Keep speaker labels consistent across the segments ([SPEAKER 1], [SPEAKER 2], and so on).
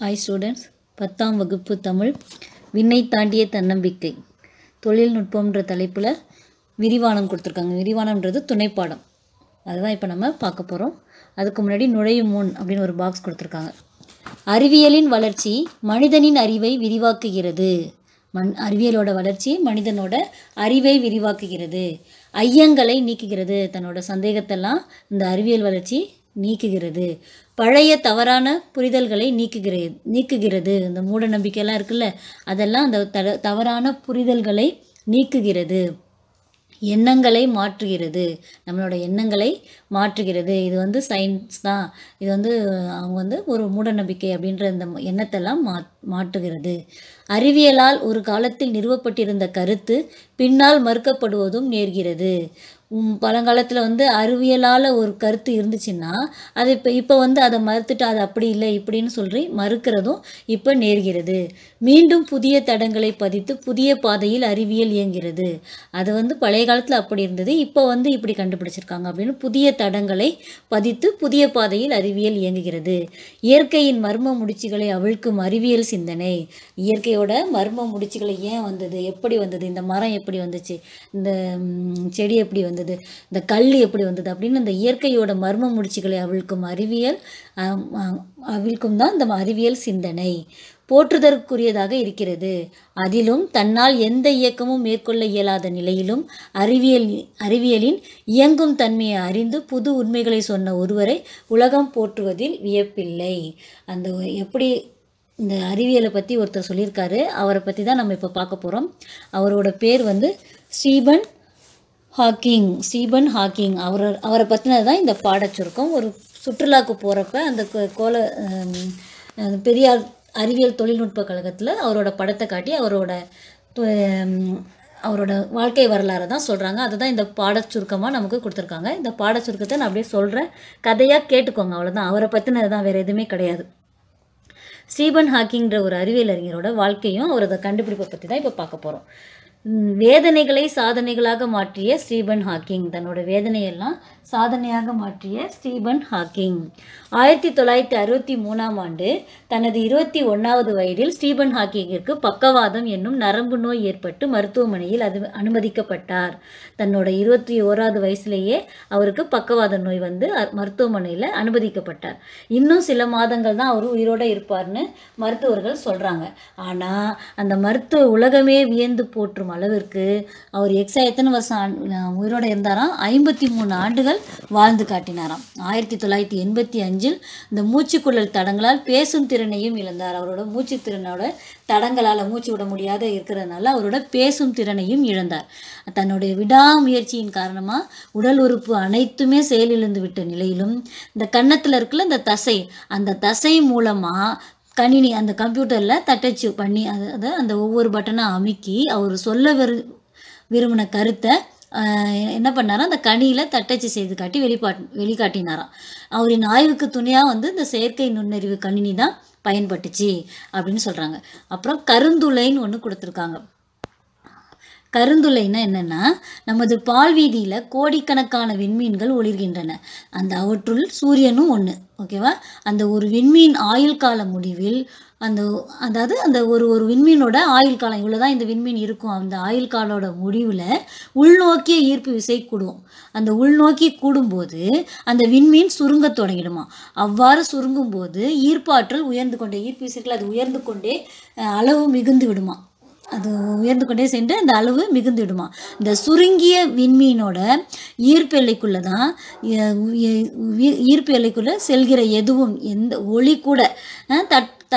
[SPEAKER 1] hi students பத்தாம் வகுப்பு தமிழ் விண்ணை தாண்டிய தன்னம்பிக்கை தொழில்நுட்பம்ன்ற தலைப்பில் விரிவானம் கொடுத்துருக்காங்க விரிவானம்ன்றது துணைப்பாடம் அதுதான் இப்போ நம்ம பார்க்க போகிறோம் அதுக்கு முன்னாடி நுழையும் முன் அப்படின்னு ஒரு பாக்ஸ் கொடுத்துருக்காங்க அறிவியலின் வளர்ச்சி மனிதனின் அறிவை விரிவாக்குகிறது மண் அறிவியலோட வளர்ச்சி மனிதனோட அறிவை விரிவாக்குகிறது ஐயங்களை நீக்குகிறது தன்னோட சந்தேகத்தெல்லாம் இந்த அறிவியல் வளர்ச்சி நீக்குகிறது பழைய தவறான புரிதல்களை நீக்குகிறது நீக்குகிறது இந்த மூட நம்பிக்கையெல்லாம் இருக்குல்ல அதெல்லாம் அந்த தவறான புரிதல்களை நீக்குகிறது எண்ணங்களை மாற்றுகிறது நம்மளோட எண்ணங்களை மாற்றுகிறது இது வந்து சயின்ஸ் தான் இது வந்து அவங்க வந்து ஒரு மூடநம்பிக்கை அப்படின்ற இந்த எண்ணத்தெல்லாம் மா மாற்றுகிறது அறிவியலால் ஒரு காலத்தில் நிறுவப்பட்டிருந்த கருத்து பின்னால் மறுக்கப்படுவதும் நேர்கிறது பழங்காலத்தில் வந்து அறிவியலால் ஒரு கருத்து இருந்துச்சுன்னா அது இப்போ இப்போ வந்து அதை மறுத்துட்டு அது அப்படி இல்லை இப்படின்னு சொல்லி மறுக்கிறதும் இப்போ நேர்கிறது மீண்டும் புதிய தடங்களை பதித்து புதிய பாதையில் அறிவியல் இயங்கிறது அது வந்து பழைய காலத்தில் அப்படி இருந்தது இப்போ வந்து இப்படி கண்டுபிடிச்சிருக்காங்க அப்படின்னு புதிய தடங்களை பதித்து புதிய பாதையில் அறிவியல் இயங்குகிறது இயற்கையின் மர்ம முடிச்சுகளை அவிழ்க்கும் அறிவியல் சிந்தனை இயற்கையோட மர்ம முடிச்சுகளை ஏன் வந்தது எப்படி வந்தது இந்த மரம் எப்படி வந்துச்சு இந்த செடி எப்படி வந்து வந்தது இந்த கல் எப்படி வந்தது அப்படின்னு அந்த இயற்கையோட மர்ம முடிச்சுகளை அவிழ்க்கும் அறிவியல் அவிழ்க்கும் தான் இந்த அறிவியல் சிந்தனை போற்றுதற்குரியதாக இருக்கிறது அதிலும் தன்னால் எந்த இயக்கமும் மேற்கொள்ள இயலாத நிலையிலும் அறிவியல் அறிவியலின் இயங்கும் தன்மையை அறிந்து புது உண்மைகளை சொன்ன ஒருவரை உலகம் போற்றுவதில் வியப்பில்லை அந்த எப்படி இந்த அறிவியலை பற்றி ஒருத்தர் சொல்லியிருக்காரு அவரை பற்றி தான் நம்ம இப்போ பார்க்க போகிறோம் அவரோட பேர் வந்து ஸ்ரீபன் ஹாக்கிங் ஸ்டீபன் ஹாக்கிங் அவர் அவரை பற்றினது தான் இந்த பாடச்சுருக்கம் ஒரு சுற்றுலாவுக்கு போகிறப்ப அந்த கோல பெரியார் அறிவியல் தொழில்நுட்ப கழகத்தில் அவரோட படத்தை காட்டி அவரோட அவரோட வாழ்க்கை வரலாறு தான் சொல்கிறாங்க அதுதான் இந்த பாடச்சுருக்கமாக நமக்கு கொடுத்துருக்காங்க இந்த பாடச்சுருக்கத்தை நான் அப்படியே சொல்கிறேன் கதையாக கேட்டுக்கோங்க அவ்வளோதான் அவரை பற்றினது தான் வேறு எதுவுமே கிடையாது ஸ்டீபன் ஹாக்கிங்கிற ஒரு அறிவியல் அறிஞரோட வாழ்க்கையும் அவரது கண்டுபிடிப்பை பற்றி தான் இப்போ பார்க்க போகிறோம் வேதனைகளை சாதனைகளாக மாற்றிய ஸ்டீபன் ஹாக்கிங் தன்னோட வேதனையெல்லாம் சாதனையாக மாற்றிய ஸ்டீபன் ஹாக்கிங் ஆயிரத்தி தொள்ளாயிரத்தி அறுபத்தி மூணாம் ஆண்டு தனது இருபத்தி ஒன்றாவது வயதில் ஸ்டீபன் ஹாக்கிங்கிற்கு பக்கவாதம் என்னும் நரம்பு நோய் ஏற்பட்டு மருத்துவமனையில் அது அனுமதிக்கப்பட்டார் தன்னோட இருபத்தி ஓராவது வயசுலேயே அவருக்கு பக்கவாத நோய் வந்து மருத்துவமனையில் அனுமதிக்கப்பட்டார் இன்னும் சில மாதங்கள் தான் அவர் உயிரோடு இருப்பார்னு மருத்துவர்கள் சொல்கிறாங்க ஆனால் அந்த மருத்துவ உலகமே வியந்து போற்றும் அளவிற்கு அவர் எக்ஸா எத்தனை வருஷம் உயிரோடு இருந்தாராம் ஐம்பத்தி மூணு ஆண்டுகள் அவர்கள் வாழ்ந்து காட்டினாராம் ஆயிரத்தி தொள்ளாயிரத்தி எண்பத்தி அஞ்சில் இந்த மூச்சுக்குழல் தடங்களால் பேசும் திறனையும் இழந்தார் அவரோட மூச்சு திறனோட தடங்களால் மூச்சு விட முடியாத இருக்கிறதுனால அவரோட பேசும் திறனையும் இழந்தார் தன்னுடைய விடாமுயற்சியின் காரணமாக உடல் உறுப்பு அனைத்துமே செயலிழந்து விட்ட நிலையிலும் இந்த கன்னத்தில் இருக்கிற இந்த தசை அந்த தசை மூலமாக கணினி அந்த கம்ப்யூட்டரில் தட்டச்சு பண்ணி அதை அந்த ஒவ்வொரு பட்டனாக அமுக்கி அவர் சொல்ல விரு விரும்பின கருத்தை என்ன பண்ணாராம் அந்த கனியில் தட்டச்சு செய்து காட்டி வெளிப்பாட் வெளிக்காட்டினாராம் அவரின் ஆய்வுக்கு துணையாக வந்து இந்த செயற்கை நுண்ணறிவு கணினி தான் பயன்பட்டுச்சு அப்படின்னு சொல்கிறாங்க அப்புறம் கருந்துளைன்னு ஒன்று கொடுத்துருக்காங்க கருந்துளைன்னா என்னென்னா நமது பால்வீதியில் கோடிக்கணக்கான விண்மீன்கள் ஒளிர்கின்றன அந்த அவற்றுள் சூரியனும் ஒன்று ஓகேவா அந்த ஒரு விண்மீன் ஆயுள் கால முடிவில் அந்த அதாவது அந்த ஒரு ஒரு விண்மீனோட ஆயுள் காலம் இவ்வளோ தான் இந்த விண்மீன் இருக்கும் அந்த ஆயுள் காலோட முடிவில் உள்நோக்கிய ஈர்ப்பு விசை கூடும் அந்த உள்நோக்கி கூடும்போது அந்த விண்மீன் சுருங்க தொடங்கிடுமா அவ்வாறு சுருங்கும் போது ஈர்ப்பாற்றல் உயர்ந்து கொண்டே ஈர்ப்பு விசைகள் அது உயர்ந்து கொண்டே அளவு மிகுந்து விடுமா அது உயர்ந்து கொண்டே சென்று அந்த அளவு மிகுந்து விடுமா இந்த சுருங்கிய விண்மீனோட ஈர்ப்பு எல்லைக்குள்ளே தான் ஈர்ப்பு எல்லைக்குள்ளே செல்கிற எதுவும் எந்த ஒளி கூட தட் த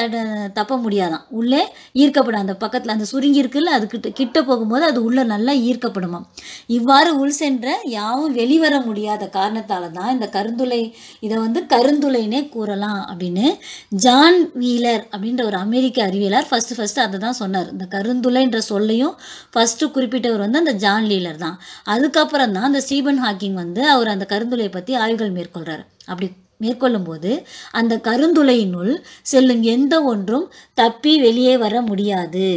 [SPEAKER 1] தப்ப முடியாதான் உள்ளே ஈர்க்கப்படும் அந்த பக்கத்தில் அந்த சுருங்கி இருக்குல்ல அது கிட்ட கிட்ட போகும்போது அது உள்ளே நல்லா ஈர்க்கப்படுமாம் இவ்வாறு உள் சென்ற யாவும் வெளிவர முடியாத காரணத்தால் தான் இந்த கருந்துளை இதை வந்து கருந்துளைனே கூறலாம் அப்படின்னு ஜான் வீலர் அப்படின்ற ஒரு அமெரிக்க அறிவியலார் ஃபஸ்ட்டு ஃபஸ்ட்டு அதை தான் சொன்னார் இந்த கருந்துளைன்ற சொல்லையும் ஃபஸ்ட்டு குறிப்பிட்டவர் வந்து அந்த ஜான் லீலர் தான் அதுக்கப்புறம் தான் அந்த ஸ்டீபன் ஹாக்கிங் வந்து அவர் அந்த கருந்துளையை பற்றி ஆய்வுகள் மேற்கொள்கிறார் அப்படி மேற்கொள்ளும்போது அந்த கருந்துளையினுள் செல்லும் எந்த ஒன்றும் தப்பி வெளியே வர முடியாது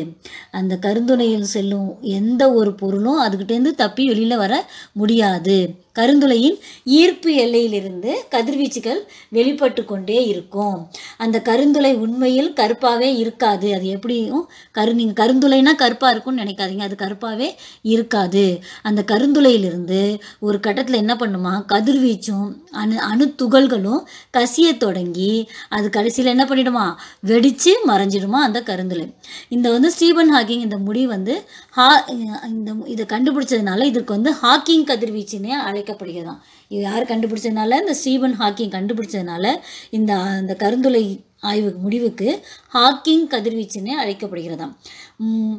[SPEAKER 1] அந்த கருந்துளையில் செல்லும் எந்த ஒரு பொருளும் அதுக்கிட்டேருந்து தப்பி வெளியில் வர முடியாது கருந்துளையின் ஈர்ப்பு எல்லையிலிருந்து கதிர்வீச்சுகள் வெளிப்பட்டு கொண்டே இருக்கும் அந்த கருந்துளை உண்மையில் கருப்பாகவே இருக்காது அது எப்படியும் கரு நீங்கள் கருந்துளைனா கருப்பாக இருக்கும்னு நினைக்காதீங்க அது கருப்பாகவே இருக்காது அந்த கருந்துளையிலிருந்து ஒரு கட்டத்தில் என்ன பண்ணுமா கதிர்வீச்சும் அணு அணு துகள்களும் கசிய தொடங்கி அது கடைசியில் என்ன பண்ணிடுமா வெடித்து மறைஞ்சிடுமா அந்த கருந்துளை இந்த வந்து ஸ்டீபன் ஹாக்கிங் இந்த முடி வந்து ஹா இந்த இதை கண்டுபிடிச்சதுனால இதுக்கு வந்து ஹாக்கிங் கதிர்வீச்சுன்னே அழை அழைக்கப்படுகிறதாம் இது யார் கண்டுபிடிச்சதுனால இந்த ஸ்டீபன் ஹாக்கிங் கண்டுபிடிச்சதுனால இந்த அந்த கருந்துளை ஆய்வு முடிவுக்கு ஹாக்கிங் கதிர்வீச்சுன்னு அழைக்கப்படுகிறதாம்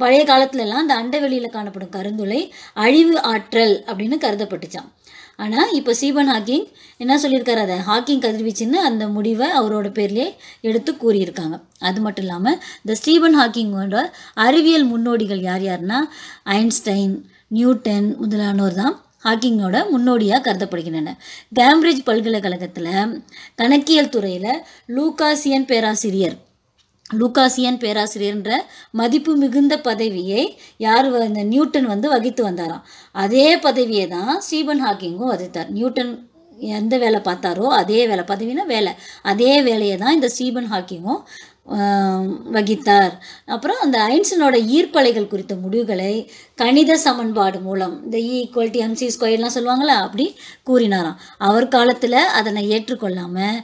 [SPEAKER 1] பழைய காலத்துலலாம் அந்த அண்டவெளியில் காணப்படும் கருந்துளை அழிவு ஆற்றல் அப்படின்னு கருதப்பட்டுச்சான் ஆனால் இப்போ சீபன் ஹாக்கிங் என்ன சொல்லியிருக்காரு அதை ஹாக்கிங் கதிர்வீச்சுன்னு அந்த முடிவை அவரோட பேர்லேயே எடுத்து கூறியிருக்காங்க அது மட்டும் இல்லாமல் இந்த ஸ்டீபன் ஹாக்கிங்கோட அறிவியல் முன்னோடிகள் யார் யாருன்னா ஐன்ஸ்டைன் நியூட்டன் முதலானோர் தான் ஹாக்கிங்கோட முன்னோடியாக கருதப்படுகின்றன கேம்பிரிட்ஜ் பல்கலைக்கழகத்தில் கணக்கியல் துறையில் லூகாசியன் பேராசிரியர் லூகாசியன் பேராசிரியர்ன்ற மதிப்பு மிகுந்த பதவியை யார் இந்த நியூட்டன் வந்து வகித்து வந்தாராம் அதே பதவியை தான் ஸ்டீபன் ஹாக்கிங்கும் வகித்தார் நியூட்டன் எந்த வேலை பார்த்தாரோ அதே வேலை பதவினா வேலை அதே வேலையை தான் இந்த ஸ்டீபன் ஹாக்கிங்கும் வகித்தார் அப்புறம் அந்த ஐன்சனோட ஈர்ப்பலைகள் குறித்த முடிவுகளை கணித சமன்பாடு மூலம் இந்த இ e ஈக்குவல்டி எம்சி ஸ்கொயர்லாம் சொல்லுவாங்களா அப்படி கூறினாராம் அவர் காலத்தில் அதனை ஏற்றுக்கொள்ளாமல்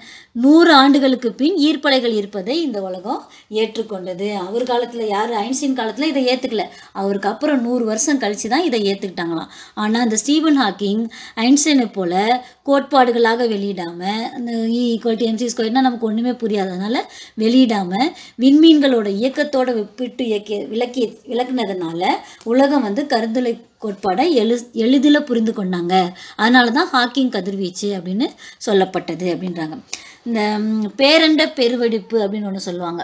[SPEAKER 1] நூறு ஆண்டுகளுக்கு பின் ஈர்ப்பலைகள் இருப்பதை இந்த உலகம் ஏற்றுக்கொண்டது அவர் காலத்தில் யார் ஐன்சின் காலத்தில் இதை ஏற்றுக்கல அவருக்கு அப்புறம் நூறு வருஷம் கழித்து தான் இதை ஏற்றுக்கிட்டாங்களாம் ஆனால் அந்த ஸ்டீவன் ஹாக்கிங் ஐன்ஸ்டைனை போல் கோட்பாடுகளாக வெளியிடாமல் அந்த ஈக்குவல் டு எம்சி ஸ்கொயர்னால் நமக்கு ஒன்றுமே புரியாதனால வெளியிடாமல் விண்மீன்களோட இயக்கத்தோட ஒப்பிட்டு இயக்கிய விளக்கி விளக்குனதுனால உலகம் வந்து கருந்துளை கோட்பாடை எழு எளிதில் புரிந்து கொண்டாங்க அதனால தான் ஹாக்கிங் கதிர்வீச்சு அப்படின்னு சொல்லப்பட்டது அப்படின்றாங்க இந்த பேரண்ட பெருவெடிப்பு அப்படின்னு ஒன்று சொல்லுவாங்க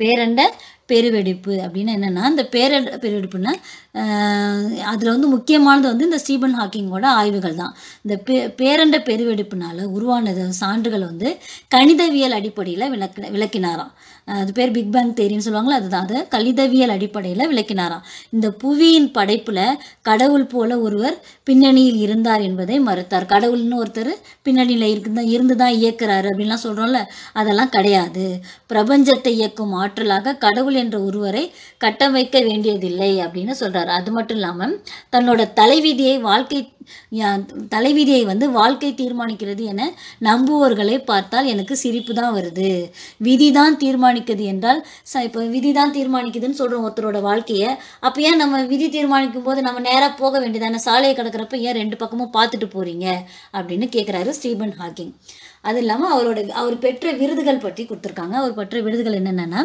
[SPEAKER 1] பேரண்ட பெருவெடிப்பு அப்படின்னா என்னென்னா இந்த பேரண்ட பெருவெடிப்புன்னா அதில் வந்து முக்கியமானது வந்து இந்த ஸ்டீபன் ஹாக்கிங்கோட ஆய்வுகள் தான் இந்த பே பேரண்ட பெருவெடுப்பினால் உருவானது சான்றுகள் வந்து கணிதவியல் அடிப்படையில் விளக்க விளக்கினாராம் அது பேர் பிக் பேங் தேரின்னு சொல்லுவாங்களா அதுதான் அது கணிதவியல் அடிப்படையில் விளக்கினாராம் இந்த புவியின் படைப்பில் கடவுள் போல ஒருவர் பின்னணியில் இருந்தார் என்பதை மறுத்தார் கடவுள்னு ஒருத்தர் பின்னணியில் இருக்கு இருந்து தான் இயக்கிறாரு அப்படின்லாம் சொல்கிறோம்ல அதெல்லாம் கிடையாது பிரபஞ்சத்தை இயக்கும் ஆற்றலாக கடவுள் என்ற ஒருவரை கட்டமைக்க வேண்டியதில்லை அப்படின்னு சொல்கிறார் சொல்கிறார் அது மட்டும் இல்லாமல் தன்னோட தலைவிதியை வாழ்க்கை தலைவிதியை வந்து வாழ்க்கை தீர்மானிக்கிறது என நம்புவோர்களை பார்த்தால் எனக்கு சிரிப்பு தான் வருது விதி தான் தீர்மானிக்குது என்றால் ச இப்போ விதி தான் தீர்மானிக்குதுன்னு சொல்கிறோம் ஒருத்தரோட வாழ்க்கையை அப்போ ஏன் நம்ம விதி தீர்மானிக்கும் போது நம்ம நேராக போக வேண்டியதான சாலையை கிடக்கிறப்ப ஏன் ரெண்டு பக்கமும் பார்த்துட்டு போகிறீங்க அப்படின்னு கேட்குறாரு ஸ்டீபன் ஹாக்கிங் அது இல்லாமல் அவரோட அவர் பெற்ற விருதுகள் பற்றி கொடுத்துருக்காங்க அவர் பெற்ற விருதுகள் என்னென்னா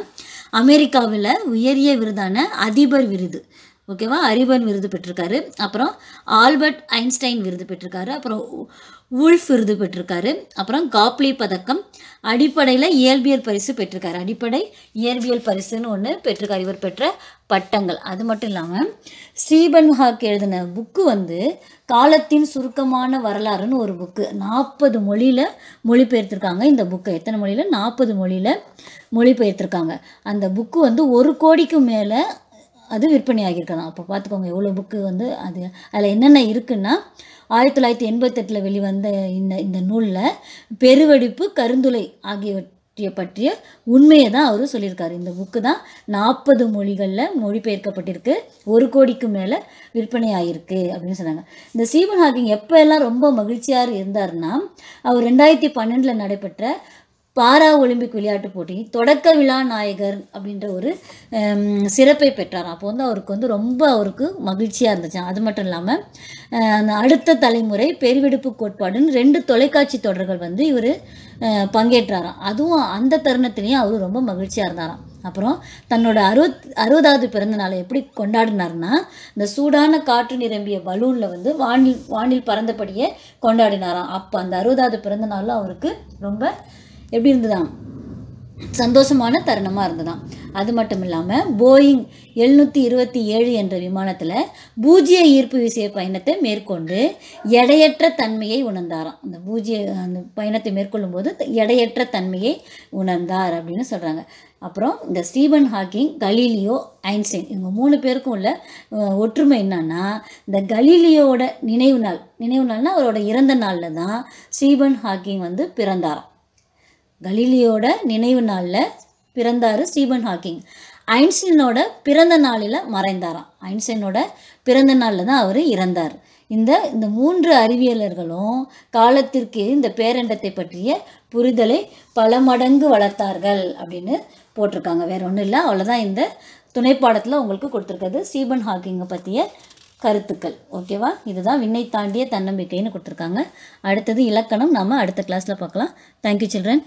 [SPEAKER 1] அமெரிக்காவில் உயரிய விருதான அதிபர் விருது ஓகேவா அரிபன் விருது பெற்றிருக்காரு அப்புறம் ஆல்பர்ட் ஐன்ஸ்டைன் விருது பெற்றிருக்காரு அப்புறம் உல்ஃப் விருது பெற்றிருக்காரு அப்புறம் காப்ளி பதக்கம் அடிப்படையில் இயல்பியல் பரிசு பெற்றிருக்காரு அடிப்படை இயற்பியல் பரிசுன்னு ஒன்று பெற்றிருக்காரு இவர் பெற்ற பட்டங்கள் அது மட்டும் இல்லாமல் ஸ்ரீபன் ஹாக் எழுதின புக்கு வந்து காலத்தின் சுருக்கமான வரலாறுன்னு ஒரு புக்கு நாற்பது மொழியில் மொழிபெயர்த்திருக்காங்க இந்த புக்கை எத்தனை மொழியில் நாற்பது மொழியில் மொழிபெயர்த்திருக்காங்க அந்த புக்கு வந்து ஒரு கோடிக்கு மேலே அது விற்பனை ஆகியிருக்கலாம் அப்போ பார்த்துக்கோங்க எவ்வளோ புக்கு வந்து அது அதில் என்னென்ன இருக்குன்னா ஆயிரத்தி தொள்ளாயிரத்தி எண்பத்தெட்டில் வெளிவந்த இந்த இந்த நூலில் பெருவெடிப்பு கருந்துளை ஆகியவற்றை பற்றிய உண்மையை தான் அவர் சொல்லியிருக்காரு இந்த புக்கு தான் நாற்பது மொழிகளில் மொழிபெயர்க்கப்பட்டிருக்கு ஒரு கோடிக்கு மேலே விற்பனை ஆகியிருக்கு அப்படின்னு சொன்னாங்க இந்த சீவன் ஹாக்கிங் எப்போ எல்லாம் ரொம்ப மகிழ்ச்சியாக இருந்தார்னா அவர் ரெண்டாயிரத்தி பன்னெண்டில் நடைபெற்ற பாரா ஒலிம்பிக் விளையாட்டு போட்டி தொடக்க விழா நாயகர் அப்படின்ற ஒரு சிறப்பை பெற்றார் அப்போ வந்து அவருக்கு வந்து ரொம்ப அவருக்கு மகிழ்ச்சியாக இருந்துச்சு அது மட்டும் இல்லாமல் அடுத்த தலைமுறை பெருவெடுப்பு கோட்பாடுன்னு ரெண்டு தொலைக்காட்சி தொடர்கள் வந்து இவர் பங்கேற்றாராம் அதுவும் அந்த தருணத்திலையும் அவர் ரொம்ப மகிழ்ச்சியாக இருந்தாராம் அப்புறம் தன்னோட அறுபத் அறுபதாவது பிறந்த நாளை எப்படி கொண்டாடினார்னா இந்த சூடான காற்று நிரம்பிய பலூனில் வந்து வானில் வானில் பறந்தபடியே கொண்டாடினாராம் அப்போ அந்த அறுபதாவது பிறந்த நாளில் அவருக்கு ரொம்ப எப்படி இருந்ததாம் சந்தோஷமான தருணமாக இருந்ததாம் அது மட்டும் இல்லாமல் போயிங் எழுநூற்றி இருபத்தி ஏழு என்ற விமானத்தில் பூஜ்ய ஈர்ப்பு விசைய பயணத்தை மேற்கொண்டு எடையற்ற தன்மையை உணர்ந்தாராம் அந்த பூஜ்ய அந்த பயணத்தை மேற்கொள்ளும் போது எடையற்ற தன்மையை உணர்ந்தார் அப்படின்னு சொல்கிறாங்க அப்புறம் இந்த ஸ்டீபன் ஹாக்கிங் கலீலியோ ஐன்ஸ்டைன் இவங்க மூணு பேருக்கும் உள்ள ஒற்றுமை என்னன்னா இந்த கலீலியோட நினைவு நாள் நினைவு நாள்னால் அவரோட இறந்த நாளில் தான் ஸ்டீபன் ஹாக்கிங் வந்து பிறந்தாராம் கலீலியோட நினைவு நாளில் பிறந்தார் ஸ்டீபன் ஹாக்கிங் ஐன்ஸ்டீனோட பிறந்த நாளில் மறைந்தாராம் ஐன்ஸ்டைனோட பிறந்த நாளில் தான் அவர் இறந்தார் இந்த இந்த மூன்று அறிவியலர்களும் காலத்திற்கு இந்த பேரண்டத்தை பற்றிய புரிதலை பல மடங்கு வளர்த்தார்கள் அப்படின்னு போட்டிருக்காங்க வேற ஒன்றும் இல்லை அவ்வளோதான் இந்த துணைப்பாடத்தில் உங்களுக்கு கொடுத்துருக்கிறது ஸ்டீபன் ஹாக்கிங்கை பற்றிய கருத்துக்கள் ஓகேவா இதுதான் விண்ணை தாண்டிய தன்னம்பிக்கைன்னு கொடுத்துருக்காங்க அடுத்தது இலக்கணம் நம்ம அடுத்த கிளாஸில் பார்க்கலாம் தேங்க்யூ சில்ட்ரன்